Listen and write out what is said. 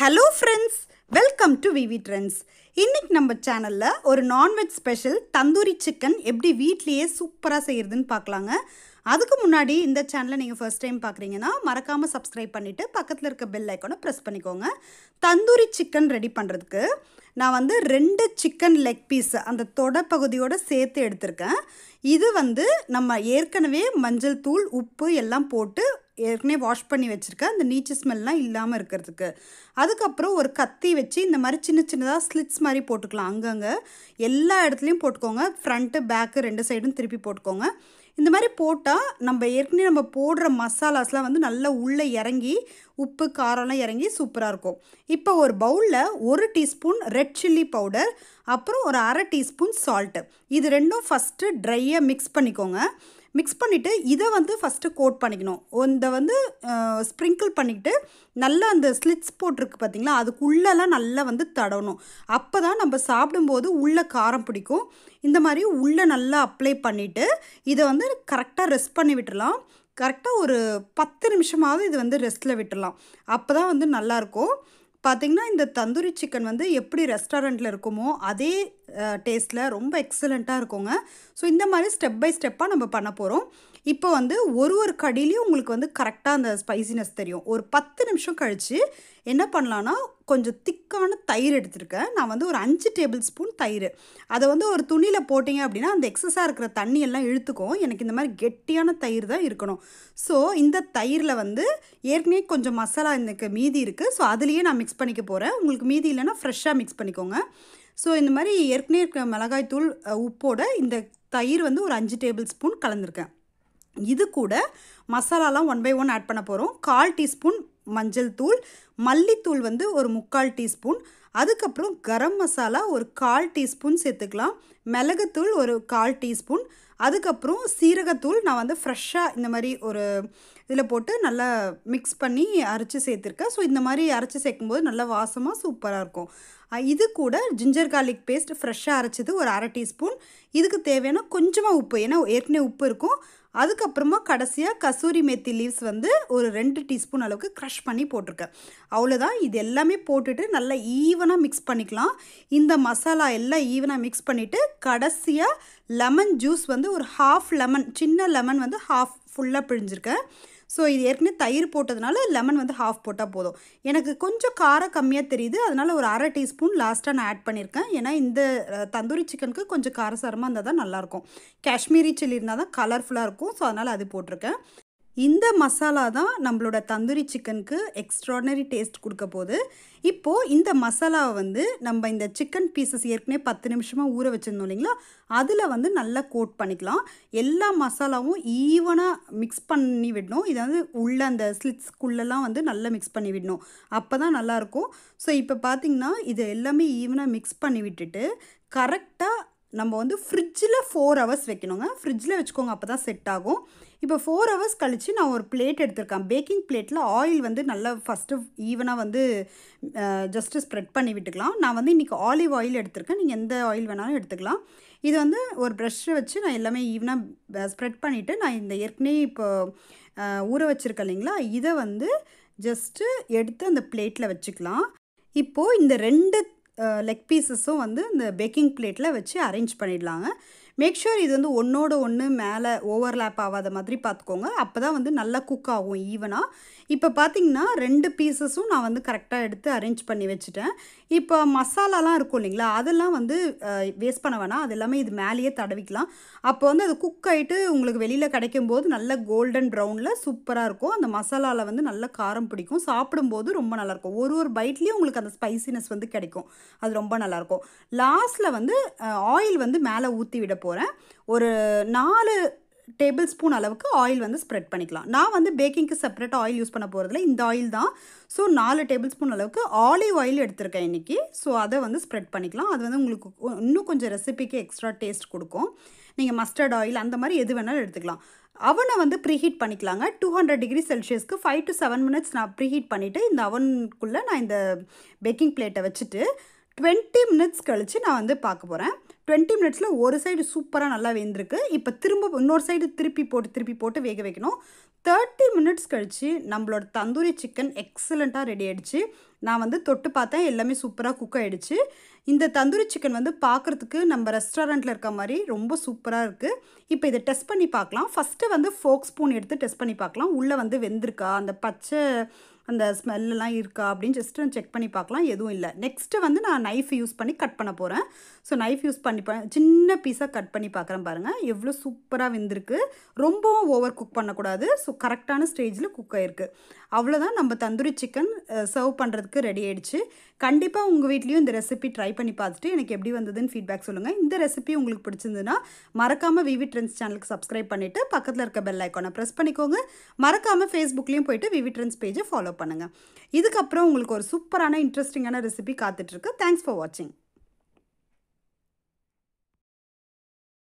hello friends welcome to VV trends இன்றைக்கி நம்ம சேனலில் ஒரு நான்வெஜ் ஸ்பெஷல் தந்தூரி சிக்கன் எப்படி வீட்லேயே சூப்பராக செய்கிறதுன்னு பார்க்கலாங்க அதுக்கு முன்னாடி இந்த சேனலை நீங்கள் ஃபர்ஸ்ட் டைம் பார்க்குறீங்கன்னா மறக்காமல் சப்ஸ்கிரைப் பண்ணிவிட்டு பக்கத்தில் இருக்க பெல் ஐக்கனை ப்ரெஸ் பண்ணிக்கோங்க தந்தூரி சிக்கன் ரெடி பண்ணுறதுக்கு நான் வந்து ரெண்டு சிக்கன் லெக் பீஸ் அந்த தொடப்பகுதியோடு சேர்த்து எடுத்திருக்கேன் இது வந்து நம்ம ஏற்கனவே மஞ்சள் தூள் உப்பு எல்லாம் போட்டு ஏற்கனவே வாஷ் பண்ணி வச்சுருக்கேன் அந்த நீச்சு ஸ்மெல்லாம் இல்லாமல் இருக்கிறதுக்கு அதுக்கப்புறம் ஒரு கத்தி வச்சு இந்த மாதிரி சின்ன சின்னதாக ஸ்லிட்ஸ் மாதிரி போட்டுக்கலாம் அங்கங்கே எல்லா இடத்துலையும் போட்டுக்கோங்க ஃப்ரண்ட்டு பேக்கு ரெண்டு சைடும் திருப்பி போட்டுக்கோங்க இந்த மாதிரி போட்டால் நம்ம ஏற்கனவே நம்ம போடுற மசாலாஸ்லாம் வந்து நல்லா உள்ளே இறங்கி உப்பு காரம்லாம் இறங்கி சூப்பராக இருக்கும் இப்போ ஒரு பவுலில் ஒரு டீஸ்பூன் ரெட் சில்லி பவுடர் அப்புறம் ஒரு அரை டீஸ்பூன் சால்ட்டு இது ரெண்டும் ஃபஸ்ட்டு ட்ரையாக மிக்ஸ் பண்ணிக்கோங்க மிக்ஸ் பண்ணிவிட்டு இதை வந்து ஃபஸ்ட்டு கோட் பண்ணிக்கணும் இந்த வந்து ஸ்ப்ரிங்கிள் பண்ணிக்கிட்டு நல்லா அந்த ஸ்லிட்ஸ் போட்டிருக்கு பார்த்திங்களா அதுக்குள்ளெல்லாம் நல்லா வந்து தடவணும் அப்போ தான் நம்ம சாப்பிடும்போது உள்ளே காரம் பிடிக்கும் இந்த மாதிரி உள்ளே நல்லா அப்ளை பண்ணிவிட்டு இதை வந்து கரெக்டாக ரெஸ்ட் பண்ணி விட்டுடலாம் கரெக்டாக ஒரு பத்து நிமிஷமாவது இது வந்து ரெஸ்ட்டில் விட்டுடலாம் அப்போ தான் வந்து நல்லாயிருக்கும் பார்த்திங்கன்னா இந்த தந்தூரி சிக்கன் வந்து எப்படி ரெஸ்டாரண்ட்டில் இருக்குமோ அதே டேஸ்ட்டில் ரொம்ப எக்ஸலண்ட்டாக இருக்குங்க ஸோ இந்த மாதிரி ஸ்டெப் பை ஸ்டெப்பாக நம்ம பண்ண போகிறோம் இப்போ வந்து ஒரு ஒரு கடிலையும் உங்களுக்கு வந்து கரெக்டாக அந்த ஸ்பைசினஸ் தெரியும் ஒரு பத்து நிமிஷம் கழித்து என்ன பண்ணலான்னா கொஞ்சம் திக்கான தயிர் எடுத்திருக்கேன் நான் வந்து ஒரு அஞ்சு டேபிள் ஸ்பூன் தயிர் அதை வந்து ஒரு துணியில் போட்டிங்க அப்படின்னா அந்த எக்ஸஸாக இருக்கிற தண்ணி எல்லாம் இழுத்துக்கும் எனக்கு இந்த மாதிரி கெட்டியான தயிர் தான் இருக்கணும் ஸோ இந்த தயிரில் வந்து ஏற்கனவே கொஞ்சம் மசாலா எனக்கு மீதி இருக்குது ஸோ அதுலேயே நான் மிக்ஸ் பண்ணிக்க போகிறேன் உங்களுக்கு மீதி இல்லைன்னா ஃப்ரெஷ்ஷாக மிக்ஸ் பண்ணிக்கோங்க ஸோ இந்த மாதிரி ஏற்கனவே இருக்கிற தூள் உப்போட இந்த தயிர் வந்து ஒரு அஞ்சு டேபிள் ஸ்பூன் கலந்துருக்கேன் இது கூட மசாலாலாம் ஒன் பை ஒன் ஆட் பண்ண போகிறோம் கால் டீஸ்பூன் மஞ்சள் தூள் மல்லித்தூள் வந்து ஒரு முக்கால் டீஸ்பூன் அதுக்கப்புறம் கரம் மசாலா ஒரு கால் டீஸ்பூன் சேர்த்துக்கலாம் மிளகுத்தூள் ஒரு கால் டீஸ்பூன் அதுக்கப்புறம் சீரகத்தூள் நான் வந்து ஃப்ரெஷ்ஷாக இந்த மாதிரி ஒரு இதில் போட்டு நல்லா மிக்ஸ் பண்ணி அரைச்சி சேர்த்துருக்கேன் ஸோ இந்த மாதிரி அரைச்சி சேர்க்கும்போது நல்லா வாசமாக சூப்பராக இருக்கும் இது கூட ஜிஞ்சர் கார்லிக் பேஸ்ட் ஃப்ரெஷ்ஷாக அரைச்சது ஒரு அரை டீஸ்பூன் இதுக்கு தேவையான கொஞ்சமாக உப்பு ஏன்னா ஏற்கனவே உப்பு இருக்கும் அதுக்கப்புறமா கடைசியாக கசூரி மெத்தி லீவ்ஸ் வந்து ஒரு ரெண்டு டீஸ்பூன் அளவுக்கு க்ரஷ் பண்ணி போட்டிருக்கேன் அவ்வளோதான் இது எல்லாமே போட்டுட்டு நல்லா ஈவனாக மிக்ஸ் பண்ணிக்கலாம் இந்த மசாலா எல்லாம் ஈவனாக மிக்ஸ் பண்ணிவிட்டு கடைசியாக லெமன் ஜூஸ் வந்து ஒரு ஹாஃப் லெமன் சின்ன லெமன் வந்து ஹாஃப் ஃபுல்லாக பிழிஞ்சிருக்கேன் ஸோ இது ஏற்கனவே தயிர் போட்டதுனால லெமன் வந்து ஹாஃப் போட்டால் போதும் எனக்கு கொஞ்சம் காரம் கம்மியாக தெரியுது அதனால் ஒரு அரை டீஸ்பூன் லாஸ்ட்டாக நான் ஆட் பண்ணியிருக்கேன் ஏன்னா இந்த தந்தூரி சிக்கனுக்கு கொஞ்சம் காரசாரமாக இருந்தால் தான் நல்லாயிருக்கும் காஷ்மீரி சில்லி இருந்தால் தான் கலர்ஃபுல்லாக இருக்கும் ஸோ அதனால் அது போட்டிருக்கேன் இந்த மசாலா தான் நம்மளோட தந்தூரி சிக்கனுக்கு எக்ஸ்ட்ராடனரி டேஸ்ட் கொடுக்க போகுது இப்போது இந்த மசாலாவை வந்து நம்ம இந்த சிக்கன் பீசஸ் ஏற்கனவே பத்து நிமிஷமாக ஊற வச்சுருந்தோம் இல்லைங்களா அதில் வந்து நல்லா கோட் பண்ணிக்கலாம் எல்லா மசாலாவும் ஈவனாக மிக்ஸ் பண்ணி விடணும் இதை வந்து உள்ள அந்த ஸ்லிட்ஸ்க்குள்ளெல்லாம் வந்து நல்லா மிக்ஸ் பண்ணி விடணும் அப்போ தான் நல்லாயிருக்கும் ஸோ இப்போ பார்த்திங்கன்னா இது எல்லாமே ஈவனாக மிக்ஸ் பண்ணி விட்டுட்டு கரெக்டாக நம்ம வந்து ஃப்ரிட்ஜில் ஃபோர் ஹவர்ஸ் வைக்கணுங்க ஃப்ரிட்ஜில் வச்சுக்கோங்க அப்போ தான் செட் ஆகும் இப்போ ஃபோர் ஹவர்ஸ் கழித்து நான் ஒரு பிளேட் எடுத்திருக்கேன் பேக்கிங் பிளேட்டில் ஆயில் வந்து நல்லா ஃபஸ்ட்டு ஈவனாக வந்து ஜஸ்ட்டு ஸ்ப்ரெட் பண்ணி விட்டுக்கலாம் நான் வந்து இன்றைக்கி ஆலிவ் ஆயில் எடுத்திருக்கேன் நீங்கள் எந்த ஆயில் வேணாலும் எடுத்துக்கலாம் இது வந்து ஒரு ப்ரெஷ்ஷை வச்சு நான் எல்லாமே ஈவனாக ஸ்ப்ரெட் பண்ணிவிட்டு நான் இந்த ஏற்கனவே இப்போ ஊற வச்சுருக்கேன் இல்லைங்களா இதை வந்து ஜஸ்ட்டு எடுத்து அந்த பிளேட்டில் வச்சுக்கலாம் இப்போது இந்த ரெண்டு லெக் பீசஸும் வந்து இந்த பேக்கிங் பிளேட்டில் வச்சு அரேஞ்ச் பண்ணிடலாங்க மேக் ஷூர் இது வந்து ஒன்றோட ஒன்று மேலே ஓவர்லேப் ஆகாத மாதிரி பார்த்துக்கோங்க அப்போ தான் வந்து நல்லா குக் ஆகும் ஈவனாக இப்போ பார்த்திங்கன்னா ரெண்டு பீசஸும் நான் வந்து கரெக்டாக எடுத்து அரேஞ்ச் பண்ணி வச்சுட்டேன் இப்போ மசாலாலாம் இருக்கும் இல்லைங்களா அதெல்லாம் வந்து வேஸ்ட் பண்ண வேணாம் அது எல்லாமே இது மேலேயே தடவிக்கலாம் அப்போ வந்து அது குக் ஆகிட்டு உங்களுக்கு வெளியில் கிடைக்கும் போது நல்ல கோல்டன் ப்ரௌனில் சூப்பராக இருக்கும் அந்த மசாலாவில் வந்து நல்ல காரம் பிடிக்கும் சாப்பிடும்போது ரொம்ப நல்லாயிருக்கும் ஒரு ஒரு பைட்லேயும் உங்களுக்கு அந்த ஸ்பைசினஸ் வந்து கிடைக்கும் அது ரொம்ப நல்லாயிருக்கும் லாஸ்ட்டில் வந்து ஆயில் வந்து மேலே ஊற்றி விட போகிறேன் ஒரு நாலு டேபிள் ஸ்பூன் அளவுக்கு ஆயில் வந்து ஸ்ப்ரெட் பண்ணிக்கலாம் நான் வந்து பேக்கிங்க்கு செப்பரேட்டாக ஆயில் யூஸ் பண்ண போகிறதுல இந்த ஆயில் தான் ஸோ நாலு டேபிள் ஸ்பூன் அளவுக்கு ஆலிவ் ஆயில் எடுத்திருக்கேன் இன்றைக்கி ஸோ அதை வந்து ஸ்ப்ரெட் பண்ணிக்கலாம் அது வந்து உங்களுக்கு இன்னும் கொஞ்சம் ரெசிபிக்கு எக்ஸ்ட்ரா டேஸ்ட் கொடுக்கும் நீங்கள் மஸ்டர்ட் ஆயில் அந்த மாதிரி எது வேணாலும் எடுத்துக்கலாம் அவனை வந்து ப்ரீஹீட் பண்ணிக்கலாங்க டூ ஹண்ட்ரட் டிகிரி செல்சியஸ்க்கு ஃபைவ் டு செவன் மினிட்ஸ் நான் ப்ரீஹீட் பண்ணிவிட்டு இந்த அவனுக்குள்ளே நான் இந்த பேக்கிங் பிளேட்டை வச்சுட்டு டுவெண்ட்டி மினிட்ஸ் கழித்து நான் வந்து பார்க்க போகிறேன் டுவெண்ட்டி மினிட்ஸில் ஒரு சைடு சூப்பராக நல்லா வெந்திருக்கு இப்போ திரும்ப இன்னொரு சைடு திருப்பி போட்டு திருப்பி போட்டு வேக வைக்கணும் தேர்ட்டி மினிட்ஸ் கழித்து நம்மளோட தந்தூரி சிக்கன் எக்ஸலண்ட்டாக ரெடி ஆகிடுச்சு நான் வந்து தொட்டு பார்த்தேன் எல்லாமே சூப்பராக குக் ஆகிடுச்சு இந்த தந்தூரி சிக்கன் வந்து பார்க்குறதுக்கு நம்ம ரெஸ்டாரண்ட்டில் இருக்க மாதிரி ரொம்ப சூப்பராக இருக்குது இப்போ இதை டெஸ்ட் பண்ணி பார்க்கலாம் ஃபஸ்ட்டு வந்து ஃபோக் ஸ்பூன் எடுத்து டெஸ்ட் பண்ணி பார்க்கலாம் உள்ளே வந்து வெந்திருக்கா அந்த பச்சை அந்த ஸ்மெல்லாம் இருக்கா அப்படின்னு ஜஸ்ட் செக் பண்ணி பார்க்கலாம் எதுவும் இல்லை நெக்ஸ்ட்டு வந்து நான் நைஃப் யூஸ் பண்ணி கட் பண்ண போகிறேன் ஸோ நைஃப் யூஸ் பண்ணி சின்ன பீஸாக கட் பண்ணி பார்க்குறேன் பாருங்கள் எவ்வளோ சூப்பராக வெந்திருக்கு ரொம்பவும் ஓவர் குக் பண்ணக்கூடாது ஸோ கரெக்டான ஸ்டேஜில் குக் ஆகிருக்கு அவ்வளோதான் நம்ம தந்தூரி சிக்கன் சர்வ் பண்ணுறதுக்கு ரெடி ஆகிடுச்சு கண்டிப்பாக உங்கள் வீட்லேயும் இந்த ரெசிபி ட்ரை பண்ணி பார்த்துட்டு எனக்கு எப்படி வந்ததுன்னு ஃபீட்பேக் சொல்லுங்கள் இந்த ரெசிபி உங்களுக்கு பிடிச்சிருந்ததுன்னா மறக்காமல் விவி ட்ரெண்ட்ஸ் சேனலுக்கு சப்ஸ்கிரைப் பண்ணிவிட்டு பக்கத்தில் இருக்க பெல் ஐக்கானை ப்ரெஸ் பண்ணிக்கோங்க மறக்காமல் ஃபேஸ்புக்லேயும் போயிட்டு விவி ட்ரெண்ட்ஸ் பேஜை ஃபாலோ ஃபாலோ பண்ணுங்கள் இதுக்கப்புறம் உங்களுக்கு ஒரு சூப்பரான இன்ட்ரெஸ்டிங்கான ரெசிபி காத்துட்ருக்கு தேங்க்ஸ் ஃபார் வாட்சிங்